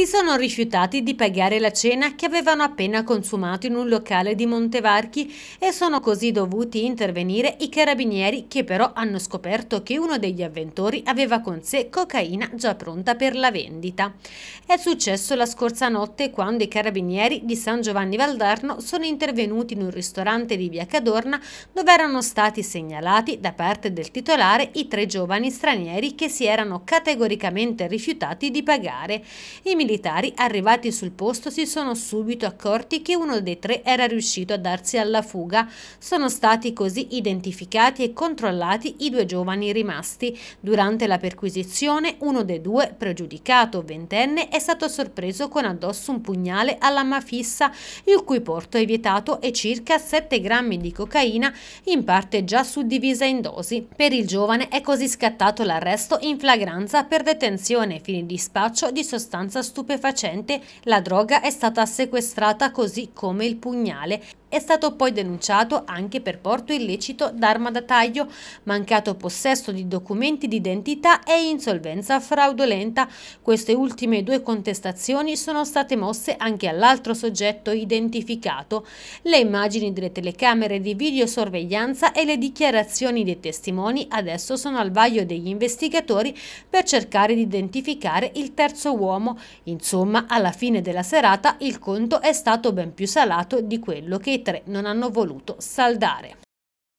si sono rifiutati di pagare la cena che avevano appena consumato in un locale di Montevarchi e sono così dovuti intervenire i carabinieri che però hanno scoperto che uno degli avventori aveva con sé cocaina già pronta per la vendita. È successo la scorsa notte quando i carabinieri di San Giovanni Valdarno sono intervenuti in un ristorante di Via Cadorna dove erano stati segnalati da parte del titolare i tre giovani stranieri che si erano categoricamente rifiutati di pagare. I militari arrivati sul posto si sono subito accorti che uno dei tre era riuscito a darsi alla fuga. Sono stati così identificati e controllati i due giovani rimasti. Durante la perquisizione uno dei due, pregiudicato ventenne, è stato sorpreso con addosso un pugnale alla mafissa, il cui porto è vietato e circa 7 grammi di cocaina, in parte già suddivisa in dosi. Per il giovane è così scattato l'arresto in flagranza per detenzione e fini di spaccio di sostanza stupefacente. La droga è stata sequestrata così come il pugnale. È stato poi denunciato anche per porto illecito d'arma da taglio, mancato possesso di documenti d'identità e insolvenza fraudolenta. Queste ultime due contestazioni sono state mosse anche all'altro soggetto identificato. Le immagini delle telecamere di videosorveglianza e le dichiarazioni dei testimoni adesso sono al vaglio degli investigatori per cercare di identificare il terzo uomo. Insomma, alla fine della serata il conto è stato ben più salato di quello che i tre non hanno voluto saldare.